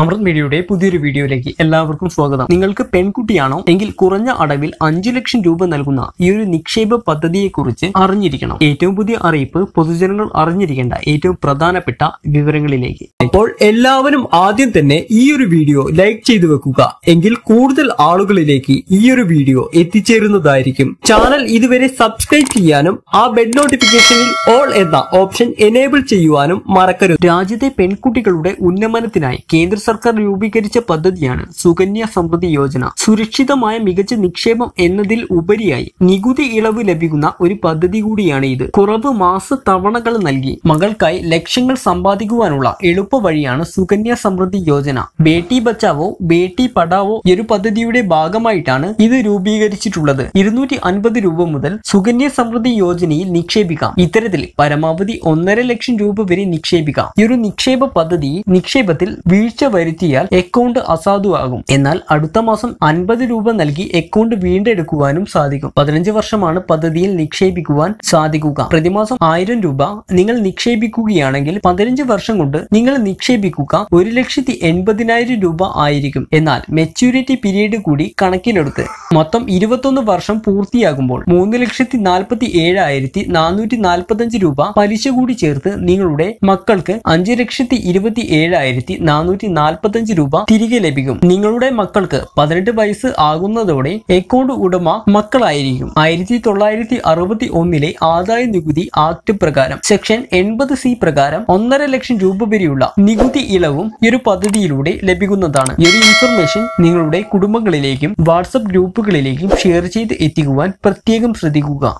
അമൃത് മീഡിയയുടെ പുതിയൊരു വീഡിയോയിലേക്ക് എല്ലാവർക്കും സ്വാഗതം നിങ്ങൾക്ക് പെൺകുട്ടിയാണോ എങ്കിൽ കുറഞ്ഞ അടവിൽ അഞ്ചു ലക്ഷം രൂപ നൽകുന്ന ഈ ഒരു നിക്ഷേപ പദ്ധതിയെ കുറിച്ച് അറിഞ്ഞിരിക്കണം ഏറ്റവും പുതിയ അറിയിപ്പ് പൊതുജനങ്ങൾ അറിഞ്ഞിരിക്കേണ്ട ഏറ്റവും പ്രധാനപ്പെട്ട വിവരങ്ങളിലേക്ക് അപ്പോൾ എല്ലാവരും ആദ്യം തന്നെ ഈ ഒരു വീഡിയോ ലൈക്ക് ചെയ്തു വെക്കുക എങ്കിൽ കൂടുതൽ ആളുകളിലേക്ക് ഈ ഒരു വീഡിയോ എത്തിച്ചേരുന്നതായിരിക്കും ചാനൽ ഇതുവരെ സബ്സ്ക്രൈബ് ചെയ്യാനും ആ ബെഡ് നോട്ടിഫിക്കേഷനിൽ ഓൾ എന്ന ഓപ്ഷൻ എനേബിൾ ചെയ്യുവാനും മറക്കരുത് രാജ്യത്തെ പെൺകുട്ടികളുടെ ഉന്നമനത്തിനായി കേന്ദ്ര സർക്കാർ രൂപീകരിച്ച പദ്ധതിയാണ് സുകന്യ സമൃദ്ധി യോജന സുരക്ഷിതമായ മികച്ച നിക്ഷേപം എന്നതിൽ ഉപരിയായി നികുതി ഇളവ് ലഭിക്കുന്ന ഒരു പദ്ധതി കൂടിയാണ് ഇത് കുറവ് മാസ തവണകൾ നൽകി മകൾക്കായി ലക്ഷ്യങ്ങൾ സമ്പാദിക്കുവാനുള്ള എളുപ്പ വഴിയാണ് സുകന്യ സമൃദ്ധി യോജന ബേട്ടി ബച്ചാവോ ബേട്ടി പഠാവോ ഒരു പദ്ധതിയുടെ ഭാഗമായിട്ടാണ് ഇത് രൂപീകരിച്ചിട്ടുള്ളത് ഇരുന്നൂറ്റി അൻപത് രൂപ മുതൽ സുകന്യ സമൃദ്ധി യോജനയിൽ നിക്ഷേപിക്കാം ഇത്തരത്തിൽ പരമാവധി ഒന്നര ലക്ഷം രൂപ വരെ നിക്ഷേപിക്കാം ഈ ഒരു നിക്ഷേപ പദ്ധതി നിക്ഷേപത്തിൽ വീഴ്ച വരുത്തിയാൽ അക്കൗണ്ട് അസാധുവാകും എന്നാൽ അടുത്ത മാസം അൻപത് രൂപ നൽകി അക്കൗണ്ട് വീണ്ടെടുക്കുവാനും സാധിക്കും പതിനഞ്ച് വർഷമാണ് പദ്ധതിയിൽ നിക്ഷേപിക്കുവാൻ സാധിക്കുക പ്രതിമാസം ആയിരം രൂപ നിങ്ങൾ നിക്ഷേപിക്കുകയാണെങ്കിൽ പതിനഞ്ച് വർഷം കൊണ്ട് നിങ്ങൾ നിക്ഷേപിക്കുക ഒരു ലക്ഷത്തി എൺപതിനായിരം രൂപ ആയിരിക്കും എന്നാൽ മെച്യൂരിറ്റി പീരീഡ് കൂടി കണക്കിലെടുത്ത് മൊത്തം ഇരുപത്തൊന്ന് വർഷം പൂർത്തിയാകുമ്പോൾ മൂന്ന് ലക്ഷത്തി നാൽപ്പത്തി ഏഴായിരത്തി നാനൂറ്റി നാൽപ്പത്തഞ്ച് രൂപ പലിശ കൂടി ചേർത്ത് നിങ്ങളുടെ മക്കൾക്ക് അഞ്ച് ലക്ഷത്തി ഇരുപത്തി ഏഴായിരത്തി നാനൂറ്റി നാൽപ്പത്തഞ്ച് രൂപ തിരികെ ലഭിക്കും നിങ്ങളുടെ മക്കൾക്ക് പതിനെട്ട് വയസ്സ് ആകുന്നതോടെ അക്കൗണ്ട് ഉടമ മക്കളായിരിക്കും ആയിരത്തി തൊള്ളായിരത്തി അറുപത്തി ഒന്നിലെ ആദായ നികുതി ആക്ട് പ്രകാരം സെക്ഷൻ എൺപത് സി പ്രകാരം ഒന്നര ലക്ഷം രൂപ വരെയുള്ള നികുതി ഇളവും ഈ ഒരു പദ്ധതിയിലൂടെ ലഭിക്കുന്നതാണ് ഈ ഒരു ഇൻഫർമേഷൻ നിങ്ങളുടെ കുടുംബങ്ങളിലേക്കും വാട്സപ്പ് ഗ്രൂപ്പുകളിലേക്കും ഷെയർ ചെയ്ത് എത്തിക്കുവാൻ പ്രത്യേകം ശ്രദ്ധിക്കുക